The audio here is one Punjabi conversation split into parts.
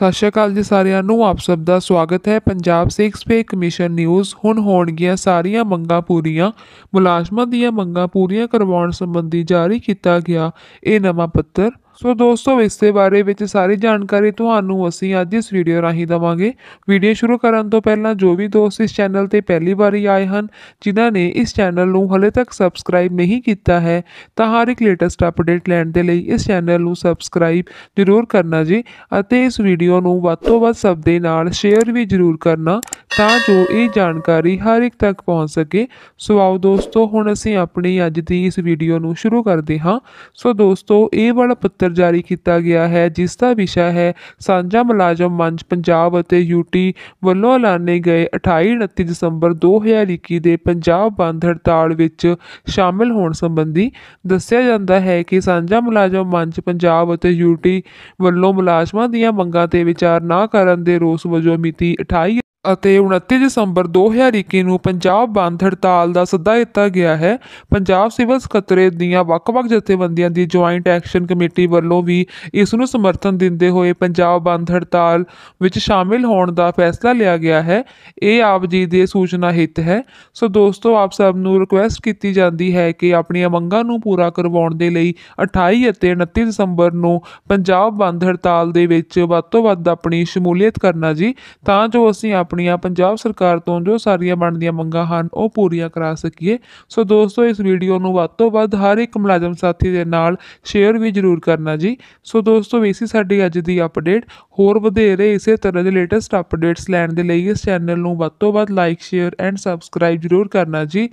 ਸਤਿ ਸ਼੍ਰੀ ਅਕਾਲ ਜੀ ਸਾਰਿਆਂ ਨੂੰ ਆਪ ਸਭ ਦਾ ਸਵਾਗਤ ਹੈ ਪੰਜਾਬ 6 ਪੇ ਕਮਿਸ਼ਨ ਨਿਊਜ਼ ਹੁਣ ਹੋਣਗੀਆਂ ਸਾਰੀਆਂ ਮੰਗਾਂ ਪੂਰੀਆਂ ਮੁਲਾਜ਼ਮਾਂ ਦੀਆਂ ਮੰਗਾਂ ਪੂਰੀਆਂ ਕਰਵਾਉਣ ਸੰਬੰਧੀ ਜਾਰੀ ਕੀਤਾ ਗਿਆ ਇਹ ਨਵਾਂ ਪੱਤਰ ਸੋ ਦੋਸਤੋ ਇਸ ਦੇ ਬਾਰੇ ਵਿੱਚ ਸਾਰੀ ਜਾਣਕਾਰੀ ਤੁਹਾਨੂੰ ਅਸੀਂ ਅੱਜ ਇਸ ਵੀਡੀਓ ਰਾਹੀਂ ਦਵਾਂਗੇ ਵੀਡੀਓ ਸ਼ੁਰੂ ਕਰਨ ਤੋਂ ਪਹਿਲਾਂ ਜੋ ਵੀ ਦੋਸਤ ਇਸ ਚੈਨਲ ਤੇ ਪਹਿਲੀ ਵਾਰੀ ਆਏ ਹਨ ਜਿਨ੍ਹਾਂ ਨੇ ਇਸ ਚੈਨਲ ਨੂੰ ਹਲੇ ਤੱਕ ਸਬਸਕ੍ਰਾਈਬ ਨਹੀਂ ਕੀਤਾ ਹੈ ਤਾਂ ਹਰ ਇੱਕ ਲੇਟੈਸਟ ਅਪਡੇਟ ਲੈਣ ਦੇ ਲਈ ਇਸ ਚੈਨਲ ਨੂੰ ਸਬਸਕ੍ਰਾਈਬ ਜ਼ਰੂਰ ਕਰਨਾ ਜੀ ਅਤੇ ਇਸ ਵੀਡੀਓ ਨੂੰ ਵੱਧ ਤੋਂ ਵੱਧ ਸਭ ਦੇ ਨਾਲ ਸ਼ੇਅਰ ਵੀ ਜ਼ਰੂਰ ਕਰਨਾ ਤਾਂ ਜੋ ਇਹ ਜਾਣਕਾਰੀ ਹਰ ਇੱਕ ਤੱਕ ਪਹੁੰਚ ਸਕੇ ਸੋ ਆਓ ਦੋਸਤੋ ਹੁਣ ਅਸੀਂ ਆਪਣੀ ਅੱਜ ਦੀ ਇਸ ਵੀਡੀਓ ਨੂੰ ਸ਼ੁਰੂ ਕਰਦੇ ਹਾਂ ਸੋ ਦੋਸਤੋ ਇਹ ਵਾਲਾ ਪੱਤਰ ਪੱਤਰ ਜਾਰੀ ਕੀਤਾ ਗਿਆ ਹੈ ਜਿਸ ਦਾ ਵਿਸ਼ਾ ਹੈ ਸਾਂਝਾ ਮਲਾਜਮ ਮੰਚ ਪੰਜਾਬ ਅਤੇ ਯੂਟੀ ਵੱਲੋਂ ਐਲਾਨੇ ਗਏ 28 29 ਦਸੰਬਰ 2021 ਦੇ ਪੰਜਾਬ ਬੰਦ ਹੜਤਾਲ ਵਿੱਚ ਸ਼ਾਮਲ ਹੋਣ ਸੰਬੰਧੀ ਦੱਸਿਆ ਜਾਂਦਾ ਹੈ ਕਿ ਸਾਂਝਾ ਮਲਾਜਮ ਮੰਚ ਪੰਜਾਬ ਅਤੇ ਯੂਟੀ ਵੱਲੋਂ ਮਲਾਜਮਾਂ ਦੀਆਂ ਮੰਗਾਂ ਤੇ ਵਿਚਾਰ ਨਾ ਕਰਨ ਦੇ ਰੋਸ ਵਜੋਂ ਮਿਤੀ 28 ਅਤੇ 29 ਦਸੰਬਰ 2021 ਨੂੰ ਪੰਜਾਬ ਬੰਦ ਹੜਤਾਲ ਦਾ ਸੱਦਾ ਦਿੱਤਾ ਗਿਆ ਹੈ ਪੰਜਾਬ ਸਿਵਲ ਸਕੱਤਰੇ ਦੀਆਂ ਵੱਖ-ਵੱਖ ਜਥੇਬੰਦੀਆਂ ਦੀ ਜੁਆਇੰਟ ਐਕਸ਼ਨ ਕਮੇਟੀ ਵੱਲੋਂ ਵੀ ਇਸ ਨੂੰ ਸਮਰਥਨ ਦਿੰਦੇ ਹੋਏ ਪੰਜਾਬ ਬੰਦ ਹੜਤਾਲ ਵਿੱਚ ਸ਼ਾਮਿਲ ਹੋਣ ਦਾ ਫੈਸਲਾ ਲਿਆ ਗਿਆ ਹੈ ਇਹ ਆਪ ਜੀ ਦੇ ਸੂਚਨਾ ਹਿੱਤ ਹੈ ਸੋ ਦੋਸਤੋ ਆਪ ਸਭ ਨੂੰ ਰਿਕੁਐਸਟ ਕੀਤੀ ਜਾਂਦੀ ਹੈ ਕਿ ਆਪਣੀਆਂ ਮੰਗਾਂ ਨੂੰ ਪੂਰਾ ਕਰਵਾਉਣ ਦੇ ਲਈ 28 ਅਤੇ 29 ਦਸੰਬਰ ਨੂੰ ਪੰਜਾਬ ਬੰਦ ਹੜਤਾਲ ਦੇ ਵਿੱਚ ਵੱਧ ਤੋਂ ਵੱਧ ਆਪਣੀ ਸ਼ਮੂਲੀਅਤ ਕਰਨਾ ਜੀ ਤਾਂ ਜੋ ਅਸੀਂ ਆਪਣੀਆਂ ਪੰਜਾਬ ਸਰਕਾਰ ਤੋਂ ਜੋ ਸਾਰੀਆਂ ਬਣਦੀਆਂ ਮੰਗਾਂ ਹਨ ਉਹ ਪੂਰੀਆਂ ਕਰਾ ਸਕੀਏ ਸੋ ਦੋਸਤੋ ਇਸ ਵੀਡੀਓ ਨੂੰ ਵੱਧ ਤੋਂ ਵੱਧ ਹਰ ਇੱਕ ਮੁਲਾਜ਼ਮ ਸਾਥੀ ਦੇ ਨਾਲ ਸ਼ੇਅਰ ਵੀ ਜ਼ਰੂਰ ਕਰਨਾ ਜੀ ਸੋ ਦੋਸਤੋ ਇਸੀ ਸਾਡੀ ਅੱਜ ਦੀ ਅਪਡੇਟ ਹੋਰ ਵਧੇਰੇ ਇਸੇ ਤਰ੍ਹਾਂ ਦੇ ਲੇਟੈਸਟ ਅਪਡੇਟਸ ਲੈਣ ਦੇ ਲਈ ਇਸ ਚੈਨਲ ਨੂੰ ਵੱਧ ਤੋਂ ਵੱਧ ਲਾਈਕ ਸ਼ੇਅਰ ਐਂਡ ਸਬਸਕ੍ਰਾਈਬ ਜ਼ਰੂਰ ਕਰਨਾ ਜੀ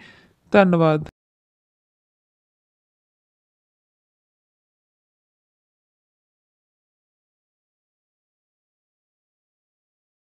ਧੰਨਵਾਦ